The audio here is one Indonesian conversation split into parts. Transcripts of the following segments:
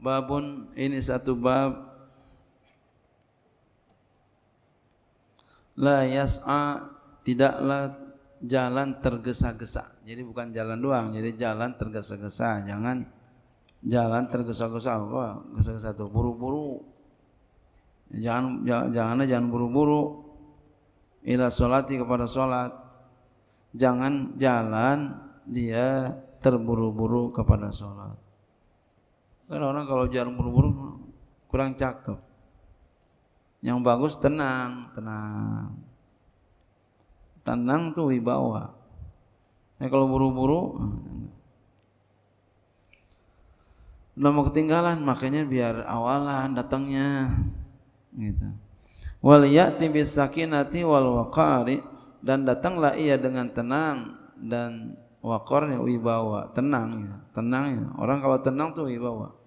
Babun ini satu bab La yas'a tidaklah jalan tergesa-gesa. Jadi bukan jalan doang, jadi jalan tergesa-gesa. Jangan jalan tergesa-gesa. apa gesa-gesa tuh buru-buru. Jangan jangan jangan buru-buru. Ila solati kepada solat. Jangan jalan dia terburu-buru kepada solat. Kan orang kalau jarang buru-buru kurang cakep. Yang bagus tenang, tenang. Tenang tuh wibawa. Nah, kalau buru-buru hmm. mau ketinggalan makanya biar awalan datangnya gitu wal ya'ti sakinati wal waqari dan datanglah ia dengan tenang dan wakornya wibawa tenang ya tenang ya orang kalau tenang tuh wibawa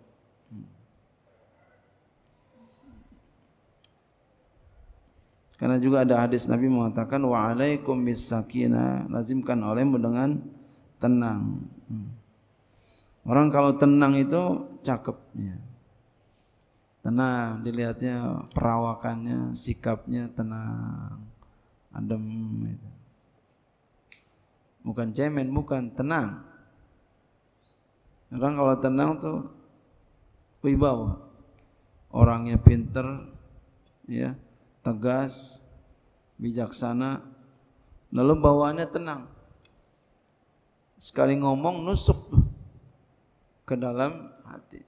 Karena juga ada hadis Nabi mengatakan wa alaikum bisakina, lazimkan olehmu dengan tenang. Hmm. Orang kalau tenang itu cakep ya. Tenang, dilihatnya perawakannya, sikapnya tenang, adem gitu. Bukan cemen, bukan tenang. Orang kalau tenang tuh wibawa. Orangnya pinter, ya tegas, bijaksana, lalu bawaannya tenang. Sekali ngomong nusuk ke dalam hati.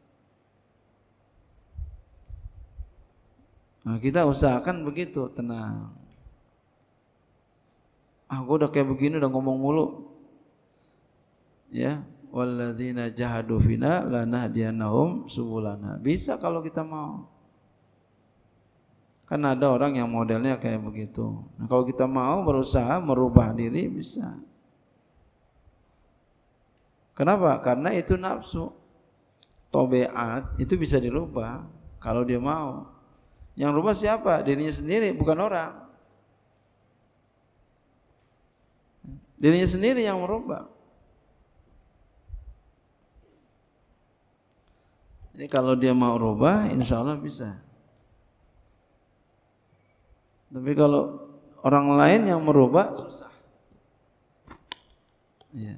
Nah, kita usahakan begitu, tenang. Ah, udah kayak begini udah ngomong mulu. Ya, wallazina jahadu fina lanahdiyanahum subulana. Bisa kalau kita mau. Kan ada orang yang modelnya kayak begitu. Nah, kalau kita mau berusaha merubah diri bisa. Kenapa? Karena itu nafsu. Tobeat itu bisa dirubah kalau dia mau. Yang rubah siapa? Dirinya sendiri, bukan orang. Dirinya sendiri yang merubah. Ini kalau dia mau rubah, insya Allah bisa. Tapi kalau orang lain yang merubah susah. Ya.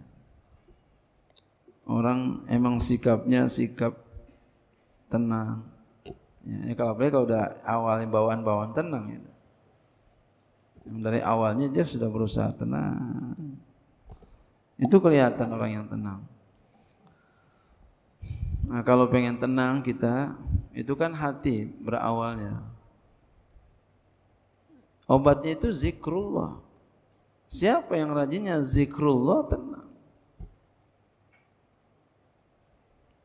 Orang emang sikapnya sikap tenang. Ya, ya kalau mereka kalau udah awalnya bawaan-bawaan tenang ya. Dari awalnya dia sudah berusaha tenang. Itu kelihatan orang yang tenang. Nah, kalau pengen tenang kita, itu kan hati berawalnya. Obatnya itu zikrullah. Siapa yang rajinnya zikrullah tenang.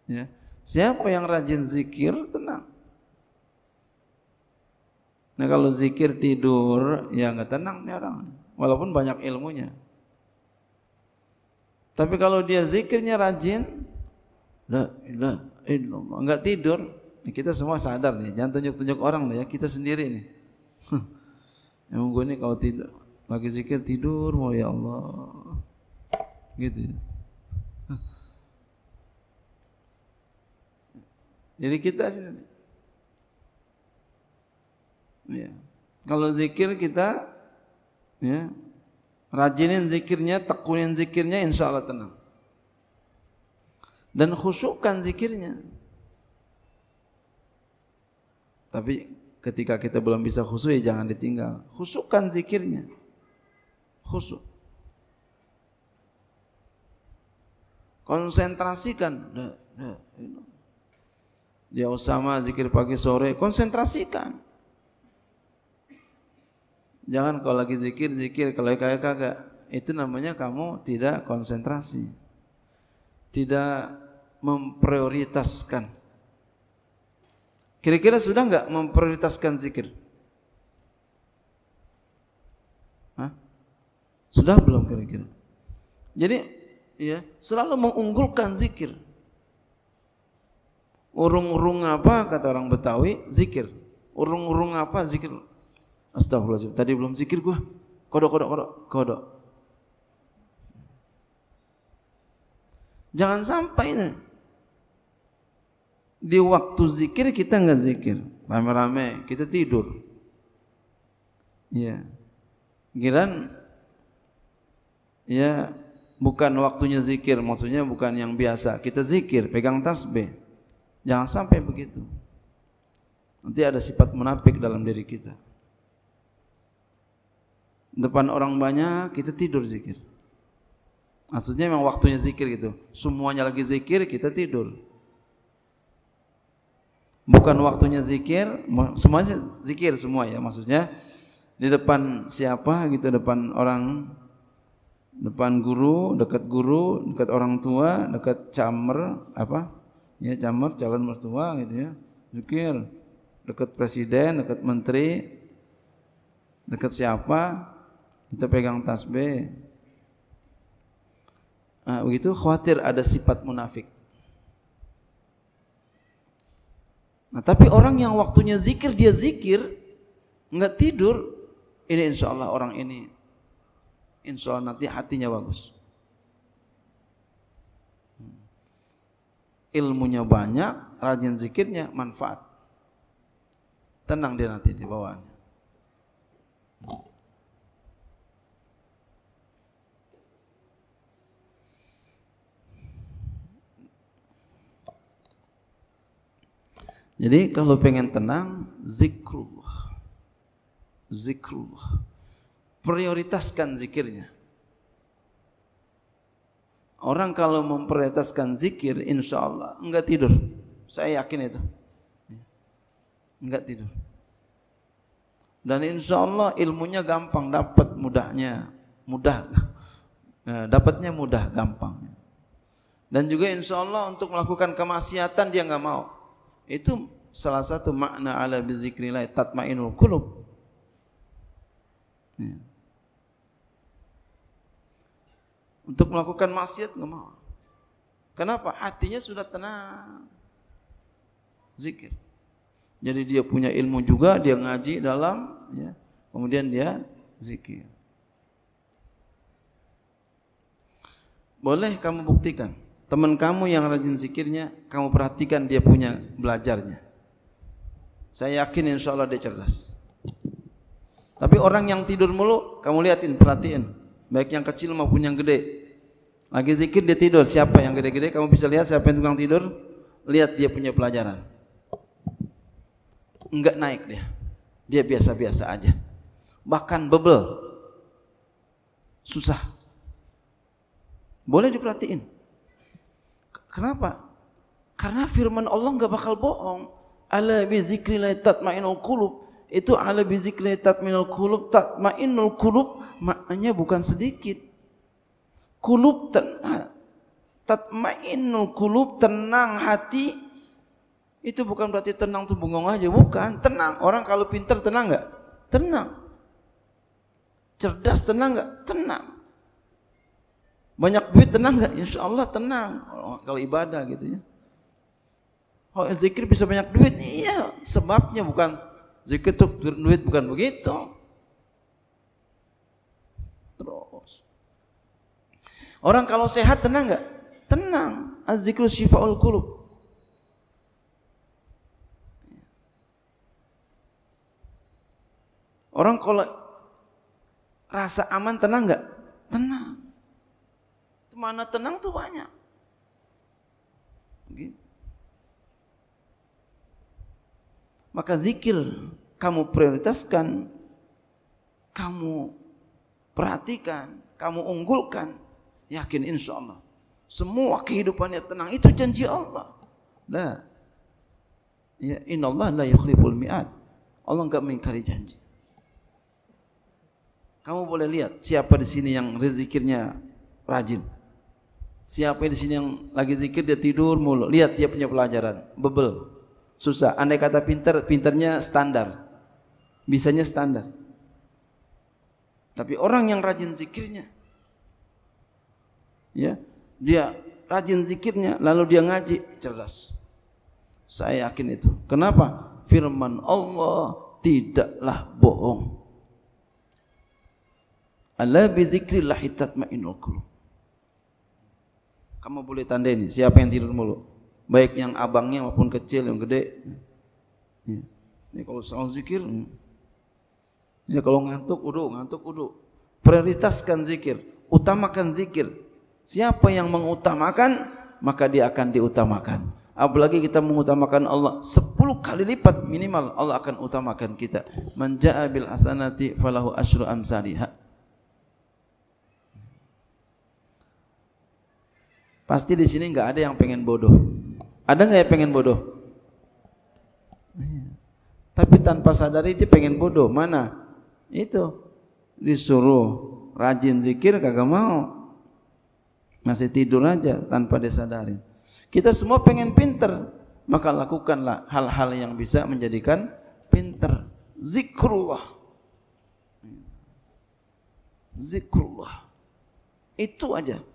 Ya. Siapa yang rajin zikir tenang. Nah kalau zikir tidur ya nggak tenang nih orang. Walaupun banyak ilmunya. Tapi kalau dia zikirnya rajin, la ilaha illallah, nggak tidur. Nah, kita semua sadar nih, jangan tunjuk-tunjuk orang ya, kita sendiri nih. Emang gue ini kalau tidur lagi zikir tidur mau ya Allah. Gitu. Ya. Jadi kita sini. Ya. Kalau zikir kita ya rajinin zikirnya, tekunin zikirnya insya Allah tenang. Dan khusukan zikirnya. Tapi ketika kita belum bisa khusyuk ya jangan ditinggal. Khusukkan zikirnya. Khusuk. Konsentrasikan. Ya usama zikir pagi sore, konsentrasikan. Jangan kalau lagi zikir, zikir. Kalau kayak kagak, itu namanya kamu tidak konsentrasi. Tidak memprioritaskan Kira-kira sudah enggak memprioritaskan zikir? Hah? Sudah belum kira-kira? Jadi ya selalu mengunggulkan zikir. Urung-urung apa kata orang Betawi zikir. Urung-urung apa zikir. Astagfirullahaladzim. Tadi belum zikir gua. Kodok kodok kodok kodok. Jangan sampai nih di waktu zikir kita enggak zikir rame-rame kita tidur ya giran ya bukan waktunya zikir maksudnya bukan yang biasa kita zikir pegang tasbih jangan sampai begitu nanti ada sifat munafik dalam diri kita depan orang banyak kita tidur zikir maksudnya memang waktunya zikir gitu semuanya lagi zikir kita tidur bukan waktunya zikir, semua zikir semua ya maksudnya di depan siapa gitu depan orang depan guru, dekat guru, dekat orang tua, dekat camer apa? Ya camer calon mertua gitu ya. Zikir dekat presiden, dekat menteri, dekat siapa? Kita pegang tasbih. Nah, begitu khawatir ada sifat munafik. Nah tapi orang yang waktunya zikir, dia zikir, nggak tidur, ini insya Allah orang ini, insya Allah nanti hatinya bagus. Hmm. Ilmunya banyak, rajin zikirnya, manfaat. Tenang dia nanti di bawahnya Jadi kalau pengen tenang, zikrullah. Zikrullah. Prioritaskan zikirnya. Orang kalau memprioritaskan zikir, insya Allah enggak tidur. Saya yakin itu. Enggak tidur. Dan insya Allah ilmunya gampang, dapat mudahnya. Mudah. Eh, dapatnya mudah, gampang. Dan juga insya Allah untuk melakukan kemaksiatan dia enggak mau. Itu salah satu makna ala bizikrillah tatmainul qulub. Ya. Untuk melakukan maksiat enggak mau. Kenapa? Hatinya sudah tenang. Zikir. Jadi dia punya ilmu juga, dia ngaji dalam ya. Kemudian dia zikir. Boleh kamu buktikan? Teman kamu yang rajin zikirnya, kamu perhatikan dia punya belajarnya. Saya yakin insya Allah dia cerdas. Tapi orang yang tidur mulu, kamu liatin, perhatiin. Baik yang kecil maupun yang gede. Lagi zikir dia tidur, siapa yang gede-gede, kamu bisa lihat siapa yang tukang tidur, lihat dia punya pelajaran. Enggak naik dia, dia biasa-biasa aja. Bahkan bebel, susah. Boleh diperhatiin. Kenapa? Karena firman Allah nggak bakal bohong. Ala bi zikrillah tatmainul qulub. Itu ala bi zikrillah tatmainul qulub, tatmainul qulub maknanya bukan sedikit. Kulub tenang. Tatmainul qulub tenang hati itu bukan berarti tenang tuh bengong aja, bukan. Tenang. Orang kalau pinter tenang nggak? Tenang. Cerdas tenang nggak? Tenang. Banyak duit tenang nggak? Insya Allah tenang. Oh, kalau ibadah gitu ya. Kalau zikir bisa banyak duit, iya sebabnya bukan zikir tuh duit bukan begitu. Terus. Orang kalau sehat tenang nggak? Tenang. az syifaul kulub Orang kalau rasa aman tenang nggak? Tenang. Mana tenang tuh banyak. Gitu. Maka zikir kamu prioritaskan, kamu perhatikan, kamu unggulkan. Yakin insya Allah. Semua kehidupannya tenang. Itu janji Allah. lah Ya, inna Allah la yukhliful mi'ad. Allah enggak mengingkari janji. Kamu boleh lihat siapa di sini yang rezekinya rajin. Siapa di sini yang lagi zikir dia tidur mulu. Lihat dia punya pelajaran, bebel. Susah. Andai kata pintar, pintarnya standar. Bisanya standar. Tapi orang yang rajin zikirnya ya, dia rajin zikirnya lalu dia ngaji cerdas. Saya yakin itu. Kenapa? Firman Allah tidaklah bohong. Allah bizikrillah hitatma inul qulub. Kamu boleh ini siapa yang tidur mulu. Baik yang abangnya maupun kecil yang gede. Ya. Ini kalau soal zikir, hmm. ini kalau ngantuk udu, ngantuk udu. Prioritaskan zikir, utamakan zikir. Siapa yang mengutamakan, maka dia akan diutamakan. Apalagi kita mengutamakan Allah 10 kali lipat minimal Allah akan utamakan kita. Man jaa bil falahu asyru amsalihah. Pasti di sini nggak ada yang pengen bodoh. Ada nggak yang pengen bodoh? Iya. Tapi tanpa sadari dia pengen bodoh. Mana? Itu disuruh rajin zikir kagak mau. Masih tidur aja tanpa disadari. Kita semua pengen pinter, maka lakukanlah hal-hal yang bisa menjadikan pinter. Zikrullah. Zikrullah. Itu aja.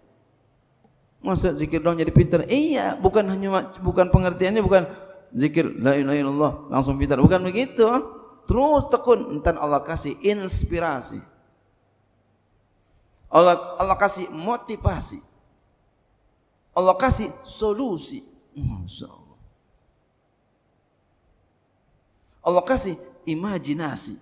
Masa zikir doang jadi pintar? Iya, bukan hanya bukan pengertiannya bukan zikir la ilaha illallah langsung pintar. Bukan begitu. Terus tekun, entar Allah kasih inspirasi. Allah Allah kasih motivasi. Allah kasih solusi. Allah. kasih imajinasi.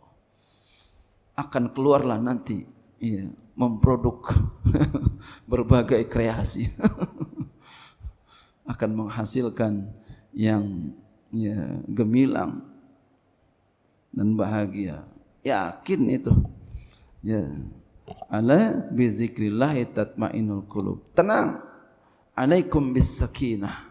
Akan keluarlah nanti iya, memproduk berbagai kreasi akan menghasilkan yang ya, gemilang dan bahagia. Yakin itu. Ya. Ala bizikrillah tatmainul qulub. Tenang. Alaikum bisakinah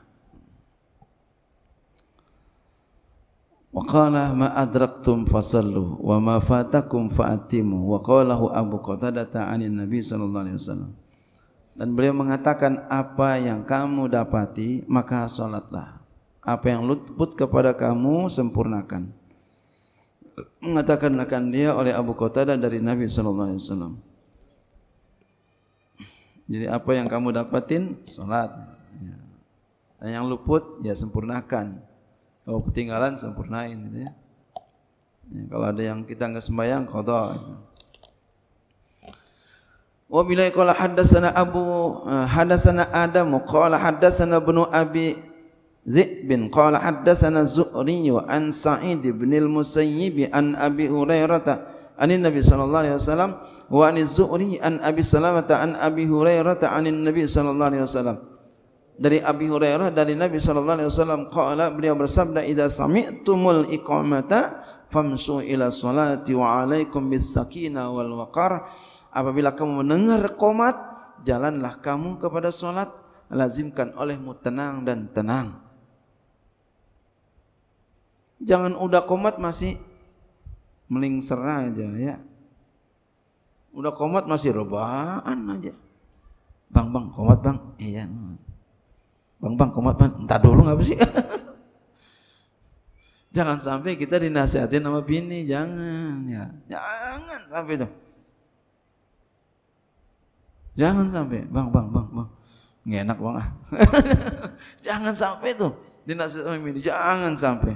Wa qala ma adraktum fasallu wa ma fatakum fa'atimu wa qalahu Abu Qatadah ta'ani Nabi sallallahu alaihi wasallam. Dan beliau mengatakan apa yang kamu dapati maka salatlah. Apa yang luput kepada kamu sempurnakan. Mengatakan akan dia oleh Abu Qatadah dari Nabi sallallahu alaihi wasallam. Jadi apa yang kamu dapatin salat. Ya. Dan yang luput ya sempurnakan. kalau oh, ketinggalan sempurnain gitu ya. ya kalau ada yang kita enggak sembahyang qada gitu. Wa bilai qala haddatsana Abu eh, haddatsana Adam qala haddatsana Ibnu Abi Zaid qala haddatsana Zuhri wa an Sa'id ibn al-Musayyib an Abi Hurairah an Nabi sallallahu alaihi wasallam wa an Zuhri an Abi Salamah an Abi Hurairah an Nabi sallallahu alaihi wasallam dari Abi Hurairah dari Nabi sallallahu alaihi wasallam qala beliau bersabda idza sami'tumul iqamata famsu ila salati wa alaikum bis sakinah wal waqar apabila kamu mendengar qomat jalanlah kamu kepada salat lazimkan olehmu tenang dan tenang jangan udah qomat masih melingser aja ya udah qomat masih rebahan aja bang bang qomat bang iya nah. Bang, bang, komat, bang, entar dulu nggak sih? jangan sampai kita dinasehatin sama bini, jangan ya. Jangan sampai tuh. Jangan sampai, bang, bang, bang, bang. Nggak enak bang ah. jangan sampai tuh dinasihatin sama bini, jangan sampai.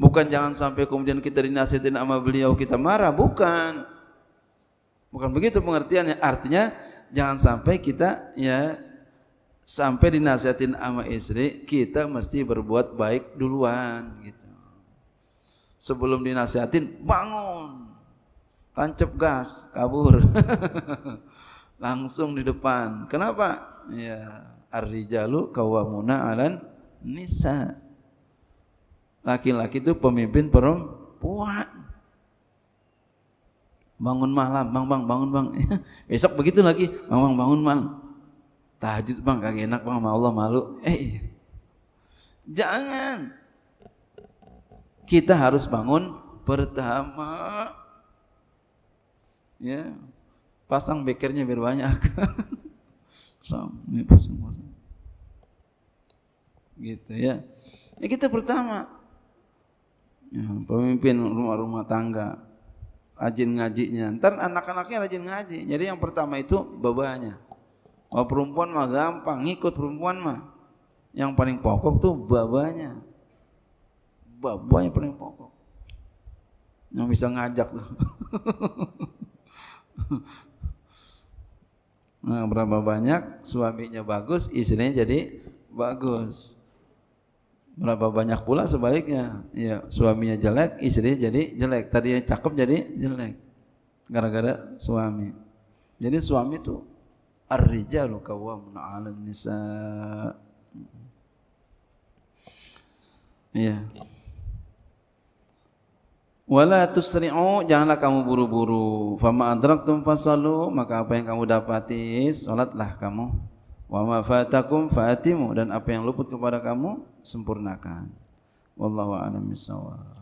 Bukan jangan sampai kemudian kita dinasehatin sama beliau kita marah, bukan. Bukan begitu pengertiannya. Artinya jangan sampai kita ya sampai dinasihatin sama istri, kita mesti berbuat baik duluan gitu. Sebelum dinasihatin, bangun. Tancap gas, kabur. Langsung di depan. Kenapa? Ya, ar-rijalu qawwamuna 'alan nisa. Laki-laki itu pemimpin perempuan. Bangun malam, bang bang bangun bang. Besok begitu lagi, bang bang bangun malam Tahajud bang kagak enak bang sama Allah malu. Eh iya. Jangan. Kita harus bangun pertama. Ya. Pasang bekernya biar banyak. pasang, Gitu ya. Ya kita pertama. Ya, pemimpin rumah-rumah tangga. Rajin ngajinya. Ntar anak-anaknya rajin ngaji. Jadi yang pertama itu babanya Oh perempuan mah gampang, ikut perempuan mah. Yang paling pokok tuh babanya. Babanya paling pokok. Yang bisa ngajak tuh. nah, berapa banyak suaminya bagus, istrinya jadi bagus. Berapa banyak pula sebaliknya, ya suaminya jelek, istrinya jadi jelek. Tadinya cakep jadi jelek gara-gara suami. Jadi suami tuh ar-rijalu qawwamuna 'alan nisa ya wala tusri'u janganlah kamu buru-buru fama adraktum fasalu maka apa yang kamu dapati salatlah kamu wa ma fatakum fatimu dan apa yang luput kepada kamu sempurnakan wallahu a'lam bissawab